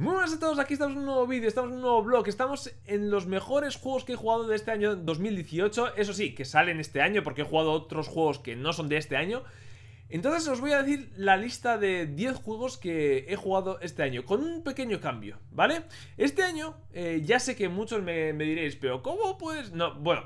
Muy buenas a todos, aquí estamos en un nuevo vídeo, estamos en un nuevo blog, estamos en los mejores juegos que he jugado de este año 2018, eso sí, que salen este año porque he jugado otros juegos que no son de este año. Entonces os voy a decir la lista de 10 juegos que he jugado este año, con un pequeño cambio, ¿vale? Este año, eh, ya sé que muchos me, diréis, pero ¿cómo puedes...? No, bueno,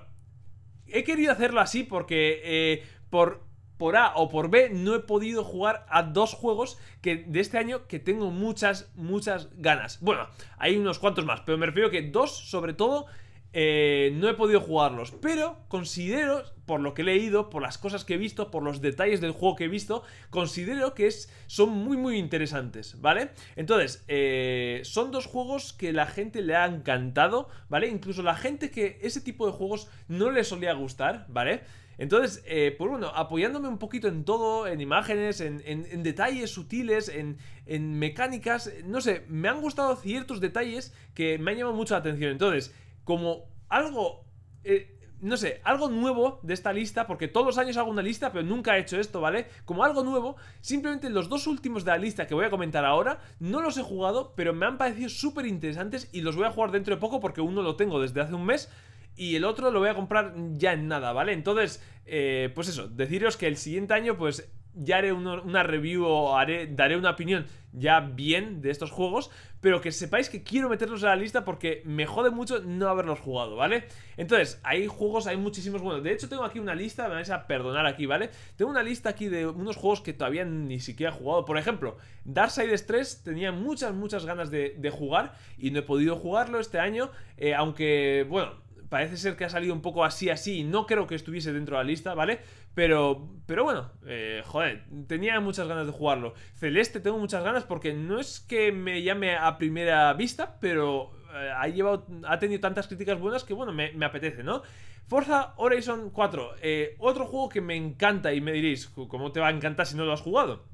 he querido hacerlo así porque... Eh, por por A o por B no he podido jugar a dos juegos que, de este año que tengo muchas, muchas ganas. Bueno, hay unos cuantos más, pero me refiero que dos sobre todo eh, no he podido jugarlos, pero considero, por lo que he leído, por las cosas que he visto, por los detalles del juego que he visto, considero que es, son muy muy interesantes, ¿vale? Entonces, eh, son dos juegos que la gente le ha encantado, ¿vale? Incluso la gente que ese tipo de juegos no le solía gustar, ¿vale? Entonces, eh, por pues uno, apoyándome un poquito en todo, en imágenes, en, detalles sutiles, en, en, mecánicas, no sé, me han gustado ciertos detalles que me han llamado mucho la atención. Entonces, como algo... Eh, no sé, algo nuevo de esta lista, porque todos los años hago una lista, pero nunca he hecho esto, ¿vale? Como algo nuevo, simplemente los dos últimos de la lista que voy a comentar ahora, no los he jugado, pero me han parecido súper interesantes y los voy a jugar dentro de poco porque uno lo tengo desde hace un mes y el otro lo voy a comprar ya en nada, ¿vale? Entonces, eh, pues eso, deciros que el siguiente año, pues ya haré una, review o haré, daré una opinión ya bien de estos juegos, pero que sepáis que quiero meterlos a la lista porque me jode mucho no haberlos jugado, ¿vale? Entonces, hay juegos, hay muchísimos bueno De hecho, tengo aquí una lista, me vais a perdonar aquí, ¿vale? Tengo una lista aquí de unos juegos que todavía ni siquiera he jugado. Por ejemplo, Darksiders 3 tenía muchas, muchas ganas de, jugar y no he podido jugarlo este año, eh, aunque, bueno parece ser que ha salido un poco así, así. Y no creo que estuviese dentro de la lista, ¿vale? Pero, pero bueno, eh, joder, tenía muchas ganas de jugarlo. Celeste tengo muchas ganas porque no es que me llame a primera vista, pero eh, ha, llevado, ha tenido tantas críticas buenas que, bueno, me, apetece, ¿no? Forza Horizon 4, eh, otro juego que me encanta y me diréis, ¿cómo te va a encantar si no lo has jugado?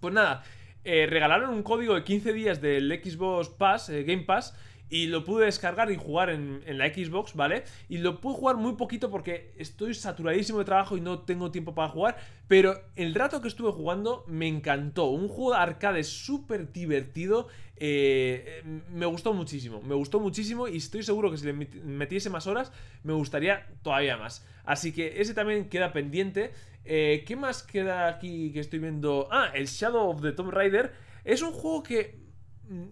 Pues nada, regalaron un código de 15 días del Xbox Pass, Game Pass, y lo pude descargar y jugar en, la Xbox, ¿vale? Y lo pude jugar muy poquito porque estoy saturadísimo de trabajo y no tengo tiempo para jugar, pero el rato que estuve jugando me encantó. Un juego de arcade súper divertido, eh, me gustó muchísimo, me gustó muchísimo y estoy seguro que si le metiese más horas me gustaría todavía más. Así que ese también queda pendiente. Eh, ¿Qué más queda aquí que estoy viendo? Ah, el Shadow of the Tomb Raider. Es un juego que mm,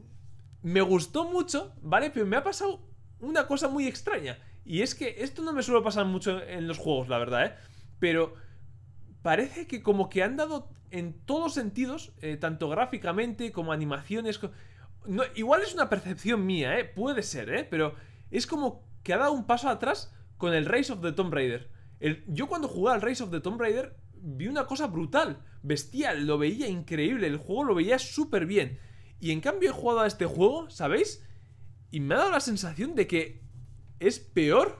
me gustó mucho, ¿vale? Pero me ha pasado una cosa muy extraña. Y es que esto no me suele pasar mucho en los juegos, la verdad, ¿eh? Pero parece que como que han dado en todos sentidos, eh, tanto gráficamente como animaciones... No, igual es una percepción mía, ¿eh? Puede ser, ¿eh? Pero es como que ha dado un paso atrás con el Race of the Tomb Raider. yo cuando jugaba al Race of the Tomb Raider vi una cosa brutal, Vestía, lo veía increíble, el juego lo veía súper bien. Y en cambio he jugado a este juego, ¿sabéis? Y me ha dado la sensación de que es peor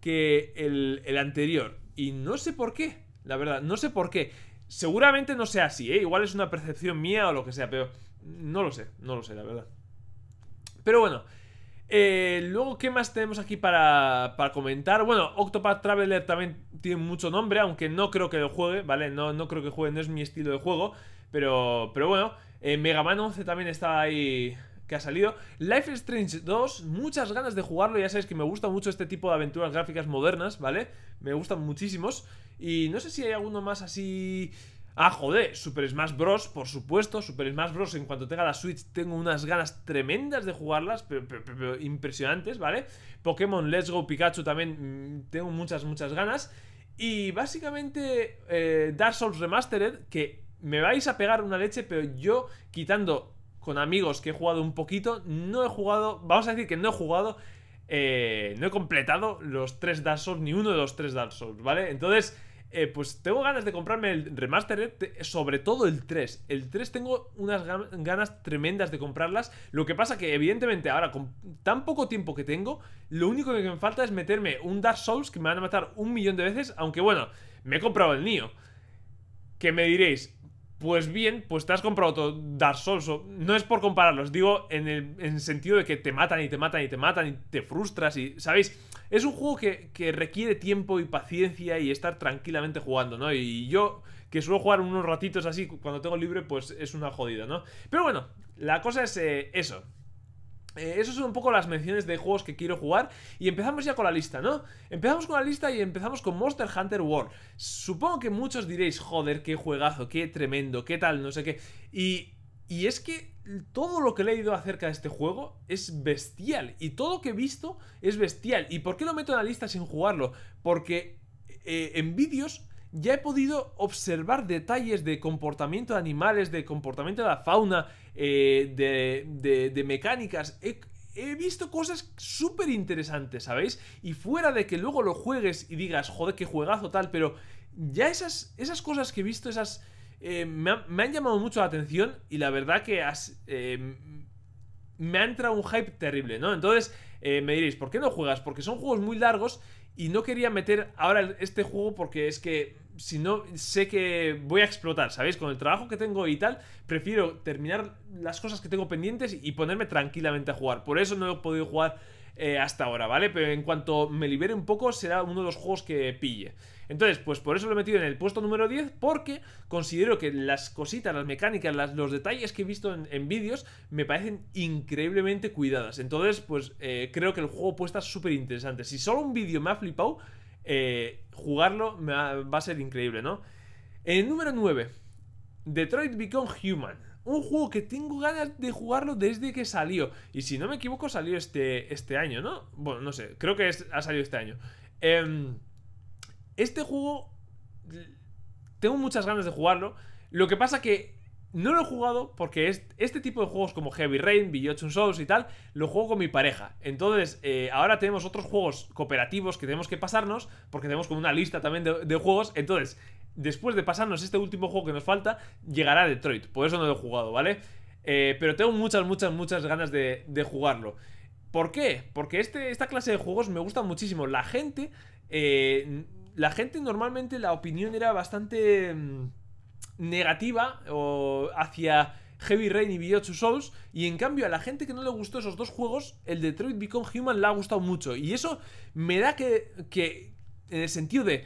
que el, anterior. Y no sé por qué, la verdad, no sé por qué. Seguramente no sea así, ¿eh? Igual es una percepción mía o lo que sea, pero no lo sé, no lo sé, la verdad. Pero bueno, eh, luego, ¿qué más tenemos aquí para, para, comentar? Bueno, Octopath Traveler también tiene mucho nombre, aunque no creo que lo juegue, ¿vale? No, no creo que juegue, no es mi estilo de juego, pero, pero bueno. Eh, Mega Man 11 también está ahí que ha salido. Life is Strange 2, muchas ganas de jugarlo. Ya sabéis que me gusta mucho este tipo de aventuras gráficas modernas, ¿vale? Me gustan muchísimos. Y no sé si hay alguno más así... Ah, joder, Super Smash Bros, por supuesto, Super Smash Bros, en cuanto tenga la Switch tengo unas ganas tremendas de jugarlas, pero, impresionantes, ¿vale? Pokémon Let's Go Pikachu también mm, tengo muchas, muchas ganas. Y básicamente eh, Dark Souls Remastered, que me vais a pegar una leche, pero yo quitando con amigos que he jugado un poquito, no he jugado, vamos a decir que no he jugado, eh, no he completado los tres Dark Souls, ni uno de los tres Dark Souls, ¿vale? Entonces, eh, pues tengo ganas de comprarme el remastered, eh, sobre todo el 3. El 3 tengo unas ganas tremendas de comprarlas. Lo que pasa que, evidentemente, ahora con tan poco tiempo que tengo, lo único que me falta es meterme un Dark Souls que me van a matar un millón de veces, aunque bueno, me he comprado el Nio. Que me diréis, pues bien, pues te has comprado todo Dark Souls. No es por compararlos, digo en el, en sentido de que te matan y te matan y te matan y te frustras y, ¿sabéis? Es un juego que, requiere tiempo y paciencia y estar tranquilamente jugando, ¿no? Y yo, que suelo jugar unos ratitos así cuando tengo libre, pues es una jodida, ¿no? Pero bueno, la cosa es eh, eso. Eh, esas son un poco las menciones de juegos que quiero jugar y empezamos ya con la lista, ¿no? Empezamos con la lista y empezamos con Monster Hunter World. Supongo que muchos diréis, joder, qué juegazo, qué tremendo, qué tal, no sé qué. Y, y es que todo lo que he leído acerca de este juego es bestial y todo lo que he visto es bestial. ¿Y por qué lo meto en la lista sin jugarlo? Porque eh, en vídeos ya he podido observar detalles de comportamiento de animales, de comportamiento de la fauna, eh, de, de, mecánicas. He, visto cosas súper interesantes, ¿sabéis? Y fuera de que luego lo juegues y digas, joder, qué juegazo tal, pero ya esas, esas cosas que he visto, esas... Eh, me, han llamado mucho la atención y la verdad que eh, me ha entrado un hype terrible, ¿no? Entonces me diréis, ¿por qué no juegas? Porque son juegos muy largos y no quería meter ahora este juego porque es que si no sé que voy a explotar, ¿sabéis? Con el trabajo que tengo y tal, prefiero terminar las cosas que tengo pendientes y ponerme tranquilamente a jugar. Por eso no he podido jugar eh, hasta ahora, ¿vale? Pero en cuanto me libere un poco, será uno de los juegos que pille. Entonces, pues por eso lo he metido en el puesto número 10, porque considero que las cositas, las mecánicas, los detalles que he visto en, vídeos me parecen increíblemente cuidadas. Entonces, pues eh, creo que el juego estar súper interesante. Si solo un vídeo me ha flipado, eh, jugarlo va, a ser increíble, ¿no? el número 9, Detroit Become Human. Un juego que tengo ganas de jugarlo desde que salió. Y si no me equivoco, salió este, este año, ¿no? Bueno, no sé, creo que ha salido este año. Em, este juego, tengo muchas ganas de jugarlo. Lo que pasa que no lo he jugado porque este tipo de juegos como Heavy Rain, Billion Souls y tal, lo juego con mi pareja. Entonces, eh, ahora tenemos otros juegos cooperativos que tenemos que pasarnos, porque tenemos como una lista también de, juegos. Entonces, después de pasarnos este último juego que nos falta, llegará Detroit. Por eso no lo he jugado, ¿vale? Eh, pero tengo muchas, muchas, muchas ganas de, jugarlo. ¿Por qué? Porque este, esta clase de juegos me gusta muchísimo. La gente... Eh, la gente normalmente la opinión era bastante... Mm, negativa o hacia Heavy Rain y Beyond Souls. Y en cambio, a la gente que no le gustó esos dos juegos, el Detroit Become Human le ha gustado mucho. Y eso me da que, que en el sentido de,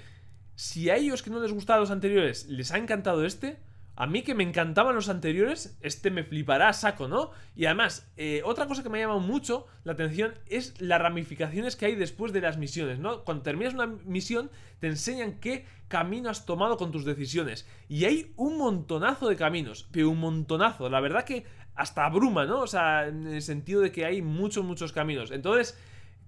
si a ellos que no les gustaban los anteriores les ha encantado este, a mí que me encantaban los anteriores, este me flipará a saco, ¿no? Y además, eh, otra cosa que me ha llamado mucho la atención es las ramificaciones que hay después de las misiones, ¿no? Cuando terminas una misión, te enseñan qué camino has tomado con tus decisiones. Y hay un montonazo de caminos, pero un montonazo. La verdad que hasta abruma, ¿no? O sea, en el sentido de que hay muchos, muchos caminos. Entonces...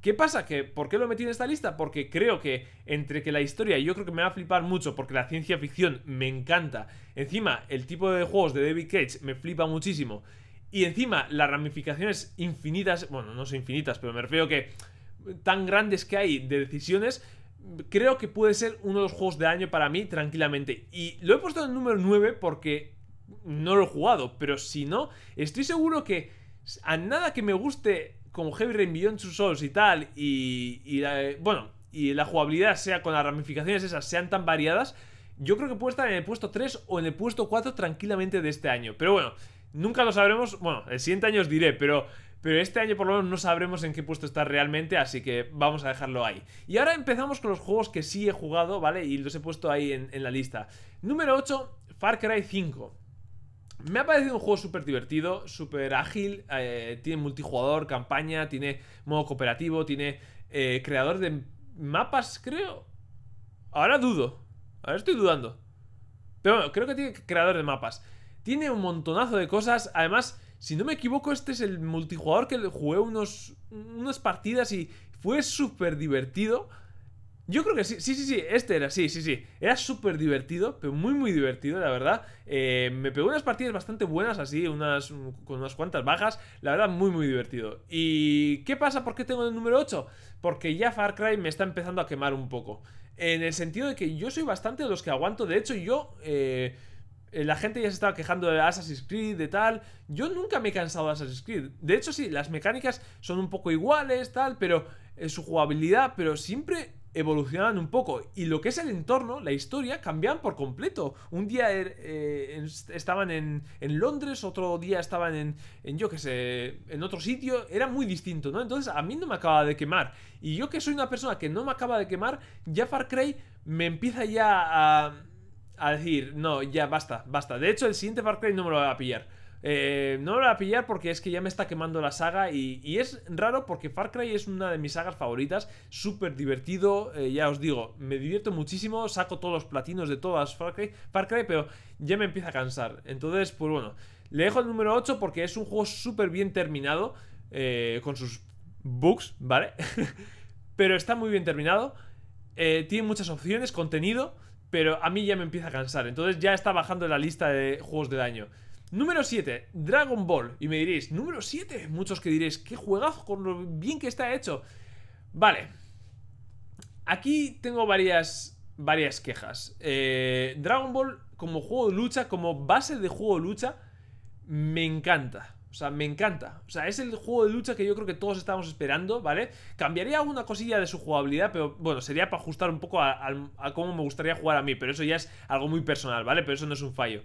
¿Qué pasa? ¿Que, ¿Por qué lo metido en esta lista? Porque creo que entre que la historia, yo creo que me va a flipar mucho, porque la ciencia ficción me encanta. Encima, el tipo de juegos de David Cage me flipa muchísimo. Y encima, las ramificaciones infinitas, bueno, no son infinitas, pero me refiero que tan grandes que hay de decisiones, creo que puede ser uno de los juegos de año para mí tranquilamente. Y lo he puesto en el número 9 porque no lo he jugado, pero si no, estoy seguro que a nada que me guste como Heavy Rain Beyond Two Souls y tal, y, la, eh, bueno, y la jugabilidad sea con las ramificaciones esas sean tan variadas, yo creo que puede estar en el puesto 3 o en el puesto 4 tranquilamente de este año. Pero bueno, nunca lo sabremos, bueno, el siguiente año os diré, pero... Pero este año por lo menos no sabremos en qué puesto está realmente, así que vamos a dejarlo ahí. Y ahora empezamos con los juegos que sí he jugado, ¿vale? Y los he puesto ahí en, en la lista. Número 8, Far Cry 5. Me ha parecido un juego súper divertido, súper ágil, eh, tiene multijugador, campaña, tiene modo cooperativo, tiene eh, creador de mapas, creo. Ahora dudo, ahora estoy dudando. Pero bueno, creo que tiene creador de mapas. Tiene un montonazo de cosas, además, si no me equivoco, este es el multijugador que jugué unos, unas partidas y fue súper divertido. Yo creo que sí, sí, sí, sí, este era, sí, sí, sí. Era súper divertido, pero muy, muy divertido, la verdad. Eh, me pegó unas partidas bastante buenas, así, unas mm, con unas cuantas bajas. La verdad, muy, muy divertido. ¿Y qué pasa? ¿Por qué tengo el número 8? Porque ya Far Cry me está empezando a quemar un poco. En el sentido de que yo soy bastante de los que aguanto. De hecho, yo... Eh, la gente ya se estaba quejando de Assassin's Creed, de tal. Yo nunca me he cansado de Assassin's Creed. De hecho, sí, las mecánicas son un poco iguales, tal, pero eh, su jugabilidad, pero siempre evolucionaban un poco y lo que es el entorno, la historia, cambiaban por completo. Un día er, eh, estaban en, en, Londres, otro día estaban en, en yo que sé, en otro sitio, era muy distinto, ¿no? Entonces a mí no me acaba de quemar. Y yo que soy una persona que no me acaba de quemar, ya Far Cry me empieza ya a, decir, no, ya basta, basta. De hecho, el siguiente Far Cry no me lo va a pillar. Eh, no lo voy a pillar porque es que ya me está quemando la saga y, es raro porque Far Cry es una de mis sagas favoritas, súper divertido, eh, ya os digo, me divierto muchísimo, saco todos los platinos de todas Far Cry, pero ya me empieza a cansar. Entonces, pues bueno, le dejo el número 8 porque es un juego súper bien terminado, eh, con sus bugs, ¿vale? pero está muy bien terminado, tiene muchas opciones, contenido, pero a mí ya me empieza a cansar, entonces ya está bajando la lista de juegos de daño Número 7, Dragon Ball. Y me diréis, número 7, muchos que diréis, qué juegazo con lo bien que está hecho. Vale. Aquí tengo varias, varias quejas. Eh, Dragon Ball como juego de lucha, como base de juego de lucha, me encanta. O sea, me encanta. O sea, es el juego de lucha que yo creo que todos estábamos esperando, ¿vale? Cambiaría alguna cosilla de su jugabilidad, pero bueno, sería para ajustar un poco a cómo me gustaría jugar a mí, pero eso ya es algo muy personal, ¿vale? Pero eso no es un fallo.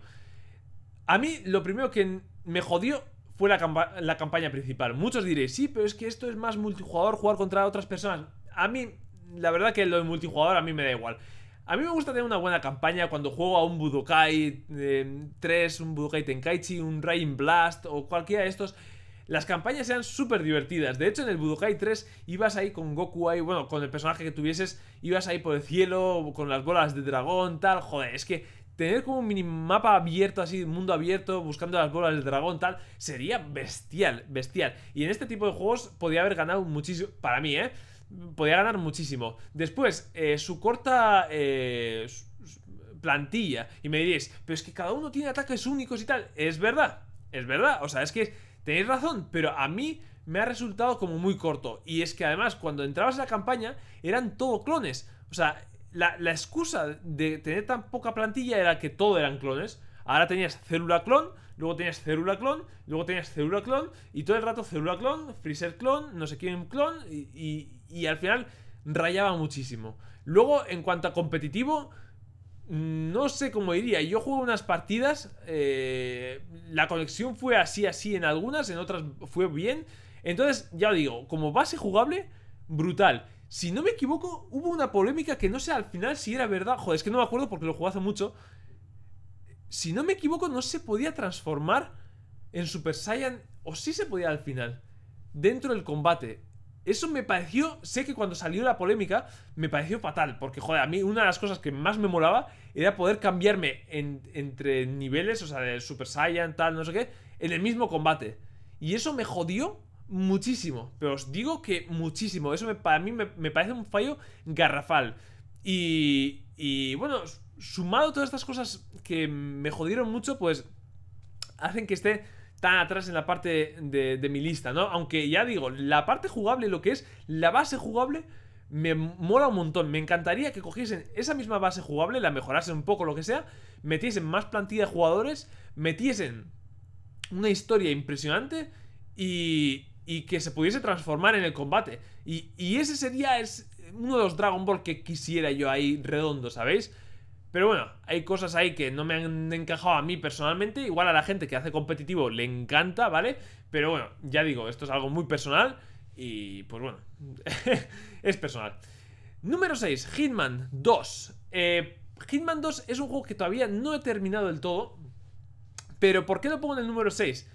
A mí lo primero que me jodió fue la, campaña principal. Muchos diréis, sí, pero es que esto es más multijugador, jugar contra otras personas. A mí, la verdad que lo de multijugador a mí me da igual. A mí me gusta tener una buena campaña cuando juego a un Budokai 3, eh, un Budokai Tenkaichi, un Rain Blast o cualquiera de estos. Las campañas sean súper divertidas. De hecho, en el Budokai 3 ibas ahí con Goku ahí, bueno, con el personaje que tuvieses, ibas ahí por el cielo, con las bolas de dragón, tal. Joder, es que tener como un minimapa abierto, así, mundo abierto, buscando las bolas del dragón, tal, sería bestial, bestial. Y en este tipo de juegos podía haber ganado muchísimo, para mí, ¿eh? Podía ganar muchísimo. Después, eh, su corta eh, plantilla, y me diréis, pero es que cada uno tiene ataques únicos y tal. Es verdad, es verdad, o sea, es que tenéis razón, pero a mí me ha resultado como muy corto. Y es que además, cuando entrabas a la campaña, eran todo clones. O sea, la, excusa de tener tan poca plantilla era que todo eran clones. Ahora tenías célula clon, luego tenías célula clon, luego tenías célula clon, y todo el rato célula clon, freezer clon, no sé quién clon, y, al final rayaba muchísimo. Luego, en cuanto a competitivo, mm, no sé cómo diría. Yo jugué unas partidas, eh, la conexión fue así, así en algunas, en otras fue bien. Entonces, ya lo digo, como base jugable, brutal. Si no me equivoco, hubo una polémica que no sé al final si era verdad. Joder, es que no me acuerdo porque lo jugué hace mucho. Si no me equivoco, no se podía transformar en Super Saiyan. O sí se podía al final. Dentro del combate. Eso me pareció, sé que cuando salió la polémica, me pareció fatal, porque joder, a mí una de las cosas que más me molaba era poder cambiarme entre niveles, o sea, de Super Saiyan, tal, no sé qué, en el mismo combate. Y eso me jodió muchísimo, pero os digo que muchísimo. Eso me, para mí me, parece un fallo garrafal. Y, bueno, sumado todas estas cosas que me jodieron mucho, pues hacen que esté tan atrás en la parte de, de mi lista, ¿no? Aunque ya digo, la parte jugable, lo que es la base jugable, me mola un montón. Me encantaría que cogiesen esa misma base jugable, la mejorasen un poco, lo que sea, metiesen más plantilla de jugadores, metiesen una historia impresionante y, y que se pudiese transformar en el combate. Y, ese sería es uno de los Dragon Ball que quisiera yo ahí redondo, ¿sabéis? Pero bueno, hay cosas ahí que no me han encajado a mí personalmente. Igual a la gente que hace competitivo le encanta, ¿vale? Pero bueno, ya digo, esto es algo muy personal y pues bueno, es personal. Número 6, Hitman 2. Eh, Hitman 2 es un juego que todavía no he terminado del todo. Pero ¿por qué lo pongo en el número 6?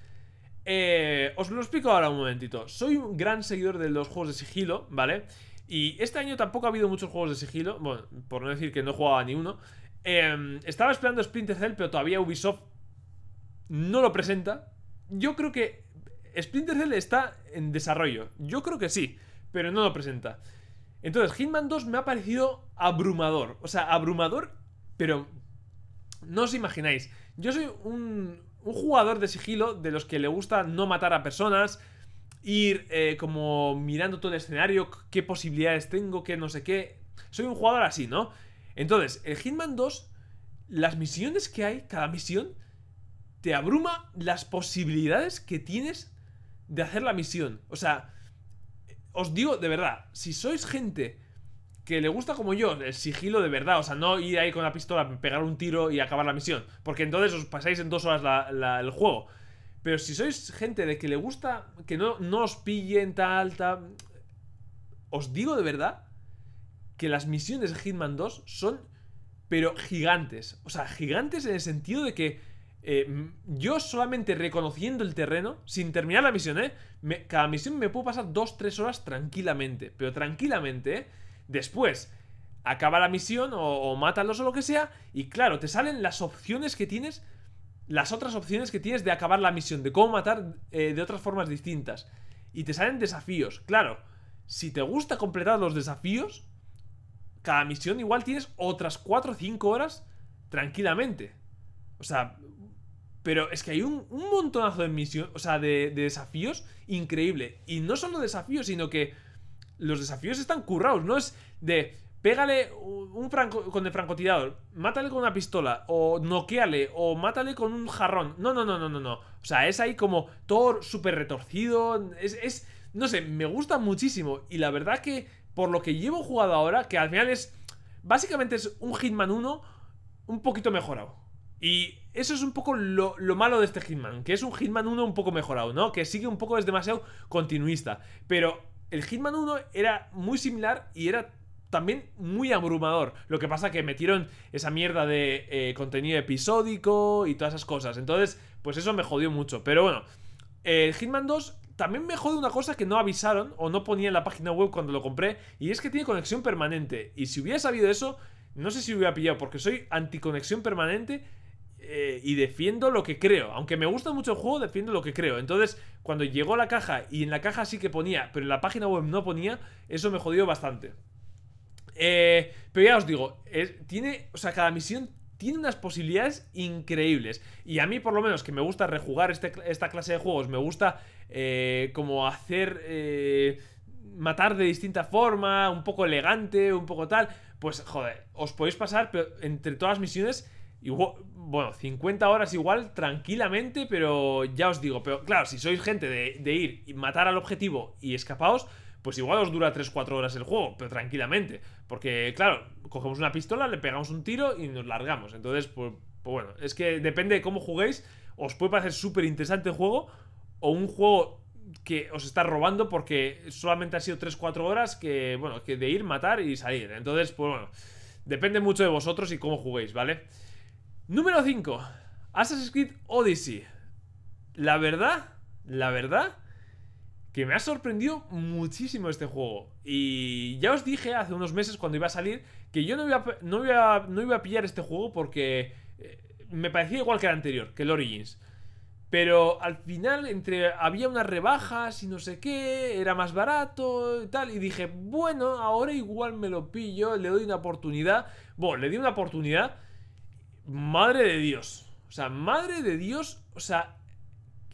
Eh, os lo explico ahora un momentito. Soy un gran seguidor de los juegos de sigilo, ¿vale? Y este año tampoco ha habido muchos juegos de sigilo, bueno, por no decir que no jugaba ni uno. Em, estaba esperando Splinter Cell, pero todavía Ubisoft no lo presenta. Yo creo que Splinter Cell está en desarrollo. Yo creo que sí, pero no lo presenta. Entonces, Hitman 2 me ha parecido abrumador. O sea, abrumador, pero no os imagináis. Yo soy un, un jugador de sigilo de los que le gusta no matar a personas, ir eh, como mirando todo el escenario, qué posibilidades tengo, qué no sé qué. Soy un jugador así, ¿no? Entonces, el Hitman 2, las misiones que hay, cada misión, te abruma las posibilidades que tienes de hacer la misión. O sea, os digo de verdad, si sois gente que le gusta como yo el sigilo de verdad, o sea, no ir ahí con la pistola, pegar un tiro y acabar la misión, porque entonces os pasáis en dos horas el juego. Pero si sois gente de que le gusta que no, no os pillen tal, alta os digo de verdad que las misiones de Hitman 2 son, pero gigantes, o sea, gigantes en el sentido de que eh, yo solamente reconociendo el terreno, sin terminar la misión, ¿eh? cada misión me puedo pasar dos, tres horas tranquilamente, pero tranquilamente, ¿eh? Después, acaba la misión o, mátalos o lo que sea. Y claro, te salen las opciones que tienes. Las otras opciones que tienes de acabar la misión, de cómo matar eh, de otras formas distintas. Y te salen desafíos. Claro, si te gusta completar los desafíos, cada misión igual tienes otras 4 o 5 horas tranquilamente. O sea, pero es que hay un, montonazo de misiones, o sea, de, de desafíos increíble. Y no solo desafíos, sino que los desafíos están currados, no es de pégale un franco, con el francotirador, mátale con una pistola, o noqueale, o mátale con un jarrón. No, no, no, no, no, no. O sea, es ahí como todo súper retorcido. Es, no sé, me gusta muchísimo. Y la verdad que, por lo que llevo jugado ahora, que al final es, básicamente es un Hitman 1 un poquito mejorado. Y eso es un poco lo, lo, malo de este Hitman, que es un Hitman 1 un poco mejorado, ¿no? Que sigue un poco es demasiado continuista. Pero el Hitman 1 era muy similar y era también muy abrumador. Lo que pasa que metieron esa mierda de eh, contenido episódico y todas esas cosas. Entonces, pues eso me jodió mucho. Pero bueno, el Hitman 2 también me jode una cosa que no avisaron o no ponía en la página web cuando lo compré. Y es que tiene conexión permanente. Y si hubiera sabido eso, no sé si hubiera pillado porque soy anticonexión permanente. Eh, y defiendo lo que creo. Aunque me gusta mucho el juego, defiendo lo que creo. Entonces, cuando llegó la caja y en la caja sí que ponía, pero en la página web no ponía, eso me jodió bastante. Eh, pero ya os digo, tiene, o sea, cada misión tiene unas posibilidades increíbles. Y a mí, por lo menos, que me gusta rejugar este esta clase de juegos, me gusta eh, como hacer... matar de distinta forma, un poco elegante, un poco tal, pues joder, os podéis pasar pero entre todas las misiones bueno, 50 horas igual, tranquilamente, pero ya os digo, pero claro, si sois gente de, ir y matar al objetivo y escapaos, pues igual os dura 3-4 horas el juego, pero tranquilamente. Porque, claro, cogemos una pistola, le pegamos un tiro y nos largamos. Entonces, pues, pues bueno, es que depende de cómo juguéis, os puede parecer súper interesante el juego o un juego que os está robando porque solamente ha sido 3-4 horas que, bueno, que de ir, matar y salir. Entonces, pues bueno, depende mucho de vosotros y cómo juguéis, ¿vale? vale Número 5. Assassin's Creed Odyssey. La verdad, la verdad, que me ha sorprendido muchísimo este juego. Y ya os dije hace unos meses cuando iba a salir que yo no iba, a, no no iba a pillar este juego porque eh, me parecía igual que el anterior, que el Origins. Pero al final entre había unas rebajas y no sé qué, era más barato y tal, y dije, bueno, ahora igual me lo pillo, le doy una oportunidad. Bueno, le di una oportunidad Madre de Dios. O sea, madre de Dios. O sea,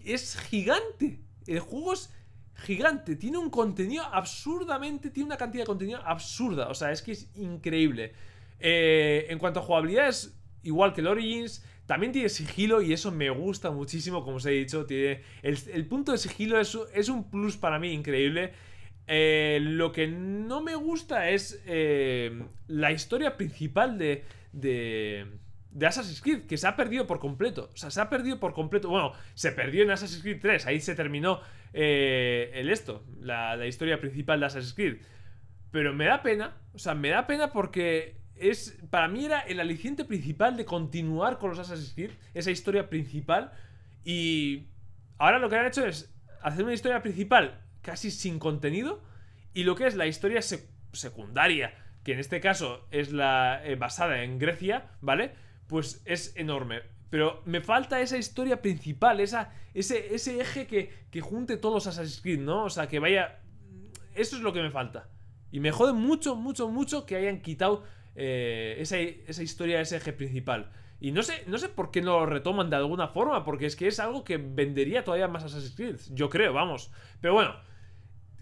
es gigante. El juego es gigante. Tiene un contenido absurdamente. Tiene una cantidad de contenido absurda. O sea, es que es increíble. Eh, en cuanto a jugabilidad, es igual que el Origins. También tiene sigilo y eso me gusta muchísimo, como os he dicho. Tiene el, punto de sigilo es, es, un plus para mí increíble. Eh, lo que no me gusta es eh, la historia principal de de Assassin's Creed, que se ha perdido por completo. O sea, se ha perdido por completo. Bueno, se perdió en Assassin's Creed 3, ahí se terminó eh, el esto, la, historia principal de Assassin's Creed. Pero me da pena, o sea, me da pena porque es para mí era el aliciente principal de continuar con los Assassin's Creed, esa historia principal. Y ahora lo que han hecho es hacer una historia principal casi sin contenido y lo que es la historia secundaria, que en este caso es la eh, basada en Grecia, ¿vale? pues es enorme. Pero me falta esa historia principal, esa, ese, ese eje que, que junte todos los Assassin's Creed, ¿no? O sea, que vaya... Eso es lo que me falta. Y me jode mucho, mucho, mucho que hayan quitado eh, esa, esa, historia, ese eje principal. Y no sé, no sé por qué no lo retoman de alguna forma, porque es que es algo que vendería todavía más Assassin's Creed. Yo creo, vamos. Pero bueno,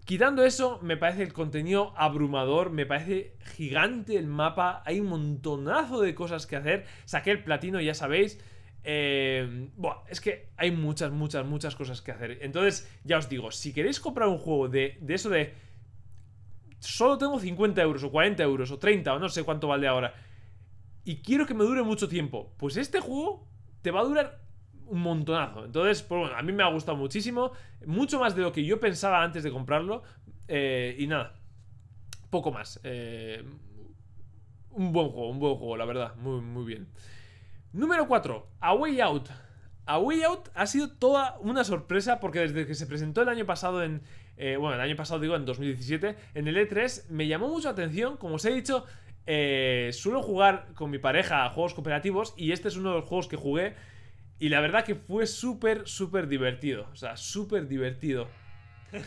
Quitando eso, me parece el contenido abrumador, me parece gigante el mapa, hay un montonazo de cosas que hacer. Saqué el platino, ya sabéis. Eh, es que hay muchas, muchas, muchas cosas que hacer. Entonces, ya os digo, si queréis comprar un juego de, de eso de... Solo tengo 50 euros o 40 euros o 30 o no sé cuánto vale ahora. Y quiero que me dure mucho tiempo. Pues este juego te va a durar montonazo. Entonces, pues bueno, a mí me ha gustado muchísimo, mucho más de lo que yo pensaba antes de comprarlo. Eh, y nada, poco más. Eh, un buen juego, un buen juego, la verdad, muy, muy bien. Número 4, Away Out. A Way Out ha sido toda una sorpresa porque desde que se presentó el año pasado en... Eh, bueno, el año pasado digo, en 2017, en el E3, me llamó mucho la atención, como os he dicho, suelo jugar con mi pareja a juegos cooperativos y este es uno de los juegos que jugué y la verdad que fue súper, súper divertido. O sea, súper divertido.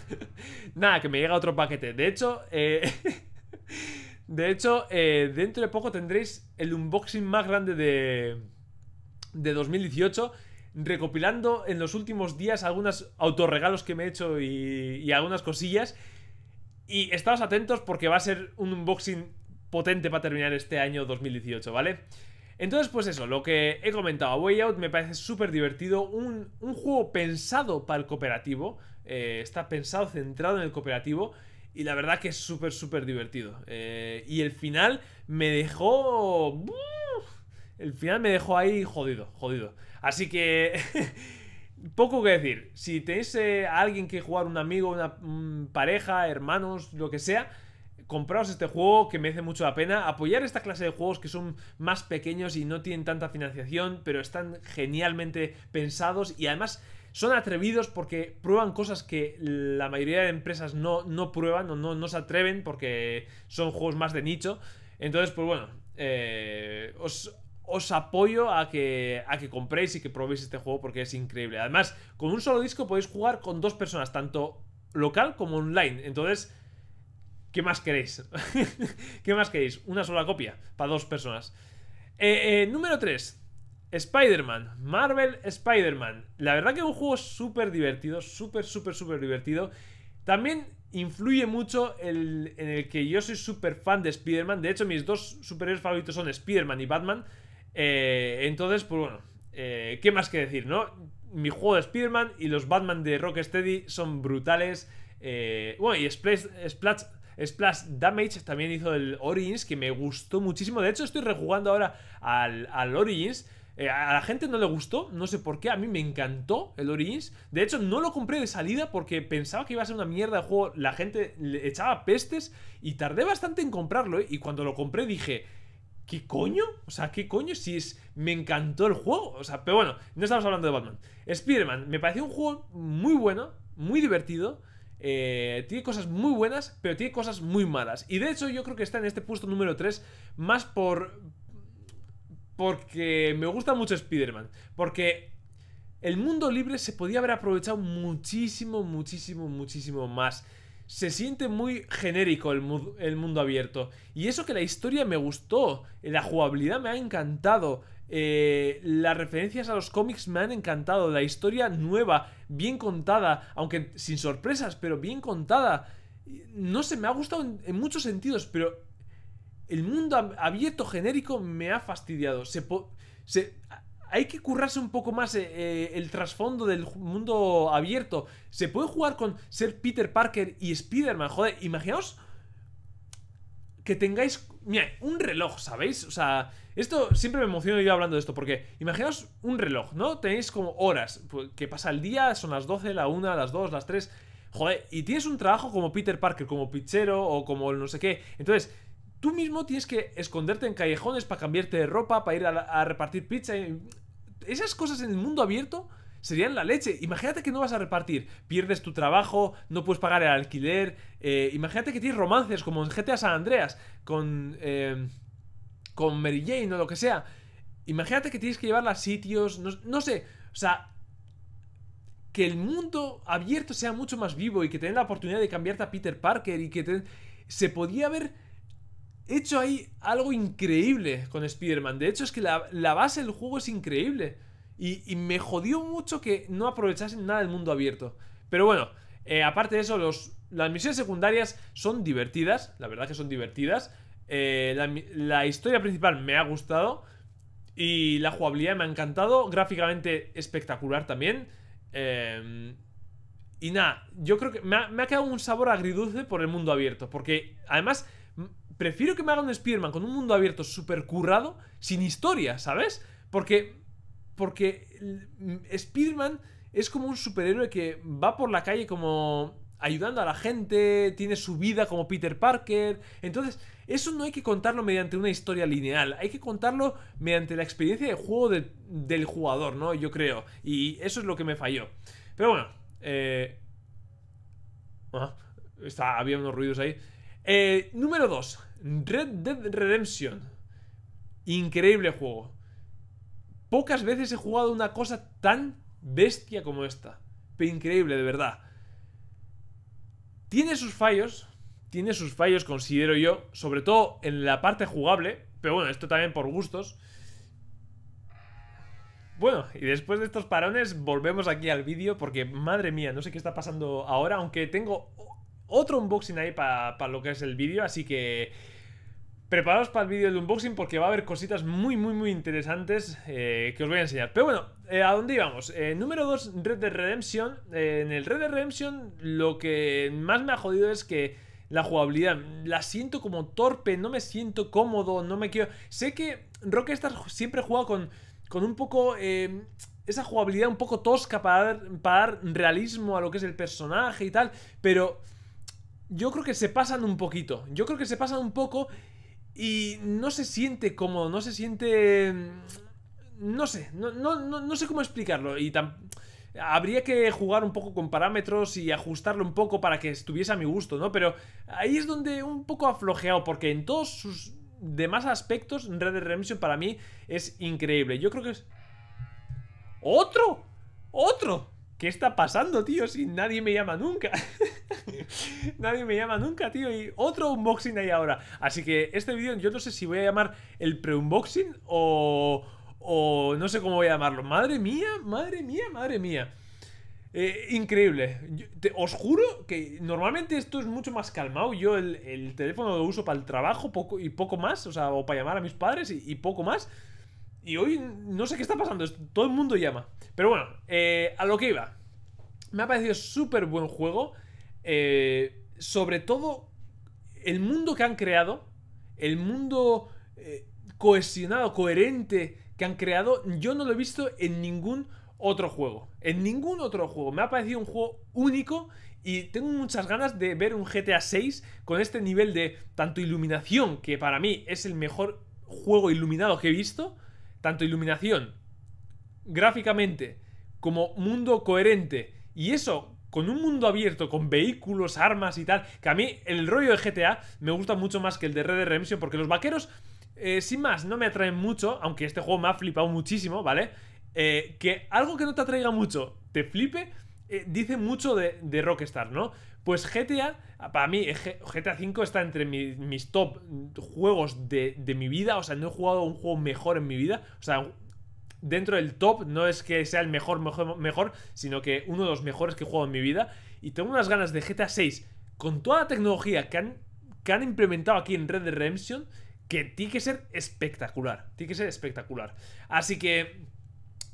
Nada, que me llega otro paquete. De hecho, eh, de hecho, eh, dentro de poco tendréis el unboxing más grande de, de 2018. Recopilando en los últimos días algunos autorregalos que me he hecho y, algunas cosillas. Y estáos atentos porque va a ser un unboxing potente para terminar este año 2018, ¿vale? vale entonces, pues eso, lo que he comentado, Way Out me parece súper divertido, un, juego pensado para el cooperativo, eh, está pensado, centrado en el cooperativo, y la verdad que es súper, súper divertido. Eh, y el final me dejó... El final me dejó ahí jodido, jodido. Así que... poco que decir. Si tenéis a eh, alguien que jugar, un amigo, una mm, pareja, hermanos, lo que sea compraos este juego que merece mucho la pena, apoyar esta clase de juegos que son más pequeños y no tienen tanta financiación, pero están genialmente pensados y además son atrevidos porque prueban cosas que la mayoría de empresas no, no prueban o no, se atreven porque son juegos más de nicho. Entonces, pues bueno, eh, os, os apoyo a que, a que compréis y que probéis este juego porque es increíble. Además, con un solo disco podéis jugar con dos personas, tanto local como online. Entonces, ¿Qué más queréis? ¿Qué más queréis? Una sola copia para dos personas. Eh, eh, número 3. Spider-Man. Marvel Spider-Man. La verdad que es un juego súper divertido. Súper, súper, súper divertido. También influye mucho en el que yo soy súper fan de Spider-Man. De hecho, mis dos superhéroes favoritos son Spider-Man y Batman. Eh, entonces, pues bueno, ¿qué más que decir, no? Mi juego de Spider-Man y los Batman de Rocksteady son brutales. bueno, y Splash, Splash Damage también hizo el Origins, que me gustó muchísimo. De hecho, estoy rejugando ahora al, Origins. Eh, a la gente no le gustó, no sé por qué, a mí me encantó el Origins. De hecho, no lo compré de salida porque pensaba que iba a ser una mierda de juego. La gente le echaba pestes y tardé bastante en comprarlo. ¿eh? Y cuando lo compré dije, ¿qué coño? O sea, ¿qué coño? Si es. Me encantó el juego. O sea, pero bueno, no estamos hablando de Batman. Spider-Man, me pareció un juego muy bueno, muy divertido. Eh, tiene cosas muy buenas, pero tiene cosas muy malas. Y de hecho yo creo que está en este puesto número 3 más por... Porque me gusta mucho Spider-Man. Porque el mundo libre se podía haber aprovechado muchísimo, muchísimo, muchísimo más. Se siente muy genérico el mundo abierto. Y eso que la historia me gustó, la jugabilidad me ha encantado, eh, las referencias a los cómics me han encantado. La historia nueva, bien contada, aunque sin sorpresas, pero bien contada. No sé, me ha gustado en, muchos sentidos, pero el mundo abierto genérico me ha fastidiado. Se, se hay que currarse un poco más eh, eh, el trasfondo del mundo abierto. Se puede jugar con ser Peter Parker y Spiderman man Joder, imaginaos que tengáis. un reloj, ¿sabéis? O sea esto siempre me emociona yo hablando de esto, porque imaginaos un reloj, ¿no? Tenéis como horas, pues, que pasa el día, son las 12, la 1, las 2, las 3. Joder, y tienes un trabajo como Peter Parker, como pichero o como no sé qué. Entonces, tú mismo tienes que esconderte en callejones para cambiarte de ropa, para ir a, repartir pizza. Esas cosas en el mundo abierto serían la leche. Imagínate que no vas a repartir, pierdes tu trabajo, no puedes pagar el alquiler. Eh, imagínate que tienes romances como en GTA San Andreas, con... Eh, con Mary Jane o lo que sea. Imagínate que tienes que llevarla a sitios, no, sé, o sea, que el mundo abierto sea mucho más vivo y que tenga la oportunidad de cambiarte a Peter Parker y que te... se podía haber hecho ahí algo increíble con Spider-Man. De hecho, es que la, base del juego es increíble. Y, me jodió mucho que no aprovechasen nada del mundo abierto. Pero bueno, eh, aparte de eso, las misiones secundarias son divertidas, la verdad que son divertidas. Eh, la, historia principal me ha gustado y la jugabilidad me ha encantado. Gráficamente espectacular también. Em, y nada, yo creo que me ha, me quedado un sabor agridulce por el mundo abierto. Porque además, prefiero que me haga un Spearman con un mundo abierto super currado, sin historia, ¿sabes? Porque. Porque Spearman es como un superhéroe que va por la calle como ayudando a la gente, tiene su vida como Peter Parker. Entonces, eso no hay que contarlo mediante una historia lineal, hay que contarlo mediante la experiencia de juego del jugador, ¿no? Yo creo. Y eso es lo que me falló. Pero bueno, eh... Ah, había unos ruidos ahí. Eh, número 2, Red Dead Redemption. Increíble juego. Pocas veces he jugado una cosa tan bestia como esta. Pero increíble, de verdad. Tiene sus fallos, tiene sus fallos, considero yo, sobre todo en la parte jugable, pero bueno, esto también por gustos. Bueno, y después de estos parones volvemos aquí al vídeo porque, madre mía, no sé qué está pasando ahora, aunque tengo otro unboxing ahí para lo que es el vídeo, así que... Preparaos para el vídeo de unboxing porque va a haber cositas muy, muy, muy interesantes eh, que os voy a enseñar. Pero bueno, eh, ¿a dónde íbamos? Eh, número 2, Red Dead Redemption. en el Red Dead Redemption lo que más me ha jodido es que la jugabilidad la siento como torpe, no me siento cómodo, no me quiero... Sé que Rockstar siempre juega con, con un poco esa jugabilidad un poco tosca para para dar, realismo a lo que es el personaje y tal, pero yo creo que se pasan un poquito, yo creo que se pasan un poco y no se siente como no se siente... Mm, no sé, no, sé cómo explicarlo. Y habría que jugar un poco con parámetros y ajustarlo un poco para que estuviese a mi gusto, ¿no? Pero ahí es donde un poco aflojeado, porque en todos sus demás aspectos, Red Dead Redemption para mí es increíble. Yo creo que es... ¡Otro! ¡Otro! ¿Qué está pasando, tío? Si nadie me llama nunca. nadie me llama nunca, tío. Y otro unboxing ahí ahora. Así que este vídeo yo no sé si voy a llamar el pre-unboxing o, o no sé cómo voy a llamarlo. Madre mía, madre mía, madre mía. Eh, increíble. os juro que normalmente esto es mucho más calmado. Yo el, teléfono lo uso para el trabajo poco, y poco más. O sea, o para llamar a mis padres y poco más. Y hoy no sé qué está pasando, todo el mundo llama. Pero bueno, eh, a lo que iba. Me ha parecido súper buen juego. Eh, sobre todo, el mundo que han creado, el mundo eh, cohesionado, coherente que han creado, yo no lo he visto en ningún otro juego. En ningún otro juego. Me ha parecido un juego único y tengo muchas ganas de ver un GTA VI... con este nivel de tanto iluminación, que para mí es el mejor juego iluminado que he visto, tanto iluminación, gráficamente, como mundo coherente. Y eso, con un mundo abierto, con vehículos, armas y tal, que a mí el rollo de GTA me gusta mucho más que el de Red Dead Redemption, porque los vaqueros, eh, sin más, no me atraen mucho, aunque este juego me ha flipado muchísimo, ¿vale? Eh, que algo que no te atraiga mucho te flipe, eh, dice mucho de, Rockstar, ¿no? Pues GTA, para mí, GTA V está entre mis top juegos de, mi vida. O sea, no he jugado un juego mejor en mi vida. O sea, dentro del top no es que sea el mejor, mejor, mejor, sino que uno de los mejores que he jugado en mi vida. Y tengo unas ganas de GTA VI, con toda la tecnología que han, que han implementado aquí en Red Dead Redemption, que tiene que ser espectacular. Tiene que ser espectacular. Así que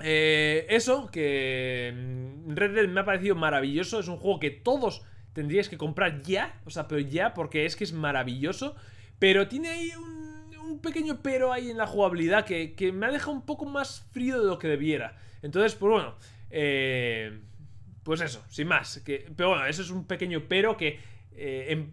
eh, eso, que mm, Red Dead me ha parecido maravilloso. Es un juego que todos tendríais que comprar ya. O sea, pero ya, porque es que es maravilloso. Pero tiene ahí un, pequeño pero ahí en la jugabilidad que, me ha dejado un poco más frío de lo que debiera. Entonces, pues bueno. Eh, pues eso, sin más. Que, pero bueno, eso es un pequeño pero que... Eh, em,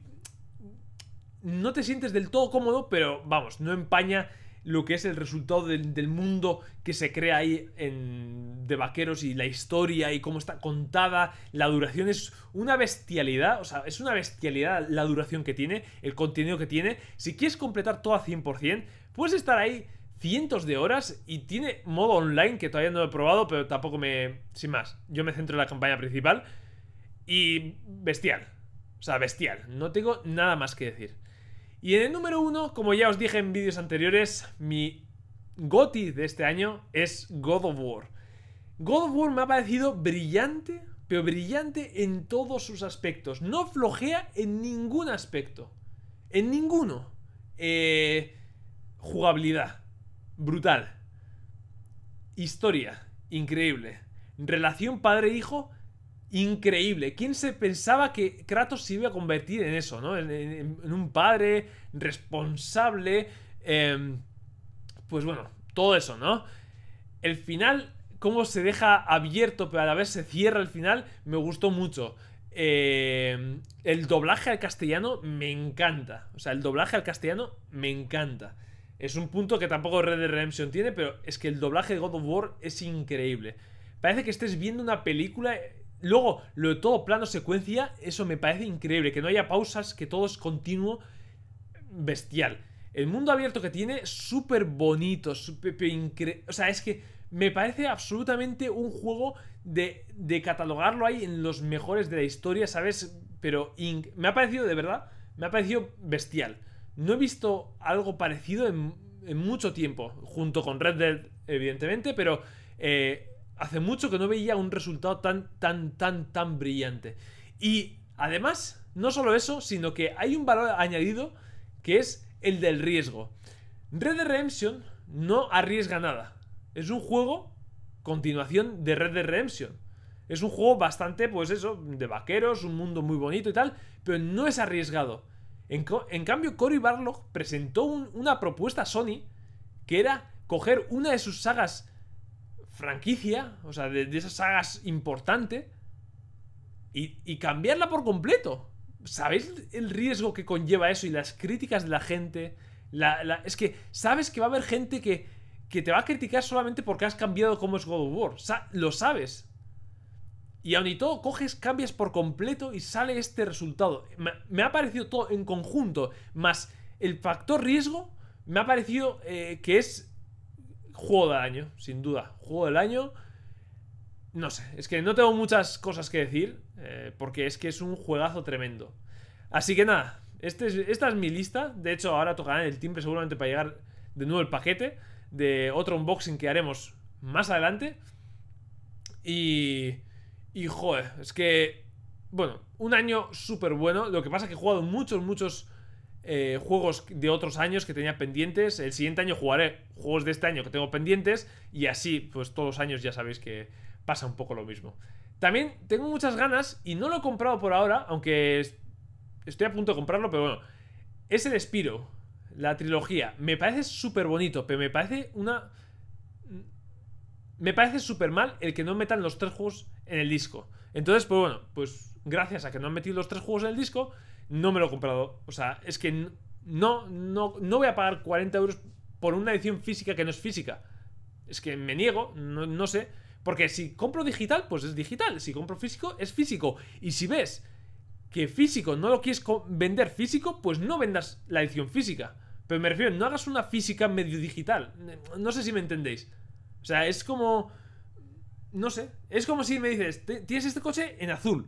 no te sientes del todo cómodo, pero vamos, no empaña lo que es el resultado del, mundo que se crea ahí en, de vaqueros y la historia y cómo está contada, la duración es una bestialidad, o sea, es una bestialidad la duración que tiene, el contenido que tiene. Si quieres completar todo a 100%, puedes estar ahí cientos de horas y tiene modo online que todavía no he probado, pero tampoco me... Sin más, yo me centro en la campaña principal y bestial. O sea, bestial. No tengo nada más que decir. Y en el número uno, como ya os dije en vídeos anteriores, mi GOTI de este año es God of War. God of War me ha parecido brillante, pero brillante en todos sus aspectos. No flojea en ningún aspecto. En ninguno. Eh, jugabilidad. Brutal. Historia. Increíble. Relación padre-hijo increíble. ¿Quién se pensaba que Kratos se iba a convertir en eso, ¿no? En, un padre responsable. Em, pues bueno, todo eso, ¿no? El final, cómo se deja abierto, pero a la vez se cierra el final, me gustó mucho. Em, el doblaje al castellano me encanta. O sea, el doblaje al castellano me encanta. Es un punto que tampoco Red Dead Redemption tiene, pero es que el doblaje de God of War es increíble. Parece que estés viendo una película Luego, lo de todo plano secuencia, eso me parece increíble. Que no haya pausas, que todo es continuo, bestial. El mundo abierto que tiene, súper bonito, increíble. O sea, es que me parece absolutamente un juego de, catalogarlo ahí en los mejores de la historia, ¿sabes? Pero me ha parecido, de verdad, me ha parecido bestial. No he visto algo parecido en, mucho tiempo, junto con Red Dead, evidentemente, pero eh, hace mucho que no veía un resultado tan, tan, tan, tan brillante. Y además, no solo eso, sino que hay un valor añadido que es el del riesgo. Red Dead Redemption no arriesga nada. Es un juego continuación de Red Dead Redemption. Es un juego bastante, pues eso, de vaqueros, un mundo muy bonito y tal, pero no es arriesgado. En, cambio, Cory Barlog presentó una propuesta a Sony que era coger una de sus sagas franquicia, o sea, de, esas sagas importante, y, cambiarla por completo. ¿Sabéis el riesgo que conlleva eso y las críticas de la gente? es que sabes que va a haber gente que, te va a criticar solamente porque has cambiado cómo es God of War. lo sabes. Y aun y todo, coges, cambias por completo y sale este resultado. Me, ha parecido todo en conjunto, más el factor riesgo, me ha parecido eh, que es juego del año, sin duda. Juego del año. No sé, es que no tengo muchas cosas que decir, eh, porque es que es un juegazo tremendo. Así que nada, este esta es mi lista. De hecho, ahora tocarán el timbre seguramente para llegar de nuevo el paquete de otro unboxing que haremos más adelante. Y. Y joder, es que. Bueno, un año súper bueno. Lo que pasa es que he jugado muchos, muchos eh, juegos de otros años que tenía pendientes. El siguiente año jugaré juegos de este año que tengo pendientes. Y así, pues todos los años ya sabéis que pasa un poco lo mismo. También tengo muchas ganas, y no lo he comprado por ahora, aunque estoy a punto de comprarlo, pero bueno. Es el Spiro, la trilogía. Me parece súper bonito, pero me parece una... Me parece súper mal el que no metan los tres juegos en el disco. Entonces, pues bueno, pues gracias a que no han metido los tres juegos en el disco, no me lo he comprado. O sea, es que no, no, voy a pagar 40 euros por una edición física que no es física. Es que me niego, no, no sé. Porque si compro digital, pues es digital. Si compro físico, es físico. Y si ves que físico no lo quieres vender físico, pues no vendas la edición física. Pero me refiero, no hagas una física medio digital. No sé si me entendéis. O sea, es como... No sé. Es como si me dices, tienes este coche en azul.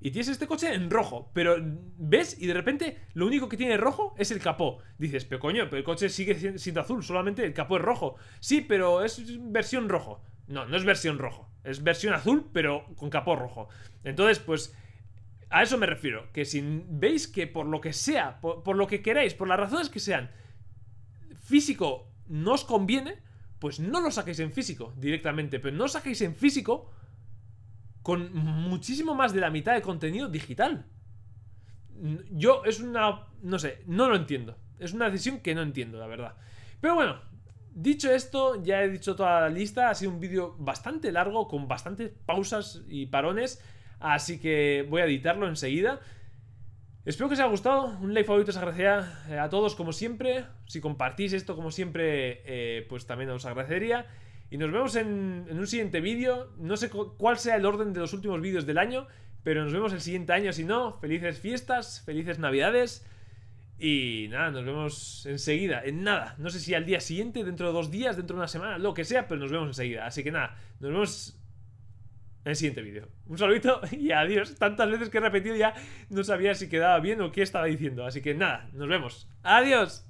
Y tienes este coche en rojo, pero ves y de repente lo único que tiene rojo es el capó. Dices, pero coño, pero el coche sigue siendo azul, solamente el capó es rojo. Sí, pero es versión rojo. No, no es versión rojo, es versión azul, pero con capó rojo. Entonces, pues a eso me refiero, que si veis que por lo que sea, por, lo que queráis, por las razones que sean, físico no os conviene, pues no lo saquéis en físico directamente, pero no lo saquéis en físico con muchísimo más de la mitad de contenido digital. Yo es una... no sé, no lo entiendo. Es una decisión que no entiendo, la verdad. Pero bueno, dicho esto, ya he dicho toda la lista. Ha sido un vídeo bastante largo, con bastantes pausas y parones. Así que voy a editarlo enseguida. Espero que os haya gustado. Un like favorito os agradecería a todos como siempre. Si compartís esto como siempre, eh, pues también os agradecería. Y nos vemos en, un siguiente vídeo. No sé cuál sea el orden de los últimos vídeos del año, pero nos vemos el siguiente año. Si no, felices fiestas, felices navidades. Y nada, nos vemos enseguida, en nada. No sé si al día siguiente, dentro de dos días, dentro de una semana, lo que sea, pero nos vemos enseguida. Así que nada, nos vemos en el siguiente vídeo. Un saludito y adiós. Tantas veces que he repetido ya no sabía si quedaba bien o qué estaba diciendo. Así que nada, nos vemos. Adiós.